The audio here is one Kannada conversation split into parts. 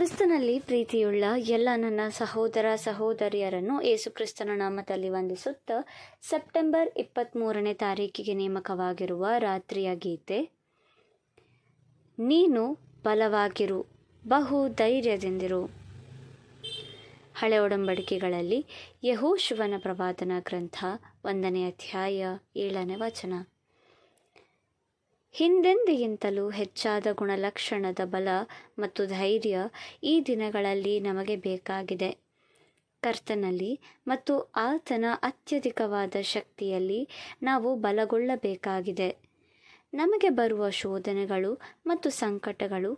ಕ್ರಿಸ್ತನಲ್ಲಿ ಪ್ರೀತಿಯುಳ್ಳ ಎಲ್ಲ ನನ್ನ ಸಹೋದರ ಸಹೋದರಿಯರನ್ನು ಏಸುಕ್ರಿಸ್ತನ ನಾಮದಲ್ಲಿ ವಂದಿಸುತ್ತಾ ಸೆಪ್ಟೆಂಬರ್ ಇಪ್ಪತ್ತ್ಮೂರನೇ ತಾರೀಕಿಗೆ ನೇಮಕವಾಗಿರುವ ರಾತ್ರಿಯ ಗೀತೆ ನೀನು ಬಲವಾಗಿರು ಬಹು ಧೈರ್ಯದಿಂದಿರು ಹಳೆ ಒಡಂಬಡಿಕೆಗಳಲ್ಲಿ ಶಿವನ ಪ್ರವಾದನ ಗ್ರಂಥ ಒಂದನೇ ಅಧ್ಯಾಯ ಏಳನೇ ವಚನ ಹಿಂದೆಂದಿಗಿಂತಲೂ ಹೆಚ್ಚಾದ ಗುಣಲಕ್ಷಣದ ಬಲ ಮತ್ತು ಧೈರ್ಯ ಈ ದಿನಗಳಲ್ಲಿ ನಮಗೆ ಬೇಕಾಗಿದೆ ಕರ್ತನಲ್ಲಿ ಮತ್ತು ಆತನ ಅತ್ಯಧಿಕವಾದ ಶಕ್ತಿಯಲ್ಲಿ ನಾವು ಬಲಗೊಳ್ಳಬೇಕಾಗಿದೆ ನಮಗೆ ಬರುವ ಶೋಧನೆಗಳು ಮತ್ತು ಸಂಕಟಗಳು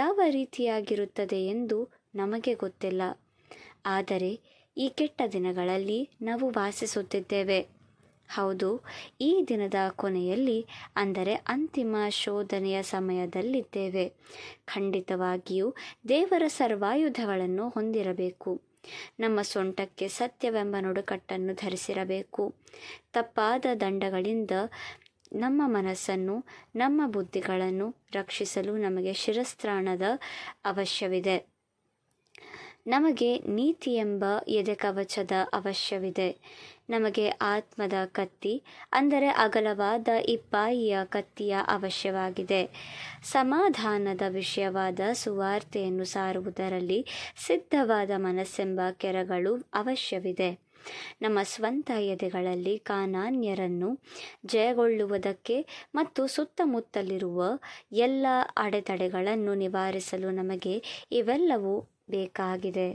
ಯಾವ ರೀತಿಯಾಗಿರುತ್ತದೆ ಎಂದು ನಮಗೆ ಗೊತ್ತಿಲ್ಲ ಆದರೆ ಈ ಕೆಟ್ಟ ದಿನಗಳಲ್ಲಿ ನಾವು ವಾಸಿಸುತ್ತಿದ್ದೇವೆ ಹೌದು ಈ ದಿನದ ಕೊನೆಯಲ್ಲಿ ಅಂದರೆ ಅಂತಿಮ ಶೋಧನೆಯ ಸಮಯದಲ್ಲಿದ್ದೇವೆ ಖಂಡಿತವಾಗಿಯೂ ದೇವರ ಸರ್ವಾಯುಧಗಳನ್ನು ಹೊಂದಿರಬೇಕು ನಮ್ಮ ಸೊಂಟಕ್ಕೆ ಸತ್ಯವೆಂಬ ನುಡುಕಟ್ಟನ್ನು ಧರಿಸಿರಬೇಕು ತಪ್ಪಾದ ದಂಡಗಳಿಂದ ನಮ್ಮ ಮನಸ್ಸನ್ನು ನಮ್ಮ ಬುದ್ಧಿಗಳನ್ನು ರಕ್ಷಿಸಲು ನಮಗೆ ಶಿರಸ್ತ್ರಾಣದ ಅವಶ್ಯವಿದೆ ನಮಗೆ ನೀತಿ ಎಂಬ ಎದೆಕವಚದ ಅವಶ್ಯವಿದೆ ನಮಗೆ ಆತ್ಮದ ಕತ್ತಿ ಅಂದರೆ ಅಗಲವಾದ ಇಬ್ಬಾಯಿಯ ಕತ್ತಿಯ ಅವಶ್ಯವಾಗಿದೆ ಸಮಾಧಾನದ ವಿಷಯವಾದ ಸುವಾರ್ತೆಯನ್ನು ಸಾರುವುದರಲ್ಲಿ ಸಿದ್ಧವಾದ ಮನಸ್ಸೆಂಬ ಕೆರಗಳು ಅವಶ್ಯವಿದೆ ನಮ್ಮ ಸ್ವಂತ ಎದೆಗಳಲ್ಲಿ ಕಾನಾನ್ಯರನ್ನು ಜಯಗೊಳ್ಳುವುದಕ್ಕೆ ಮತ್ತು ಸುತ್ತಮುತ್ತಲಿರುವ ಎಲ್ಲ ಅಡೆತಡೆಗಳನ್ನು ನಿವಾರಿಸಲು ನಮಗೆ ಇವೆಲ್ಲವೂ ಬೇಕಾಗಿದೆ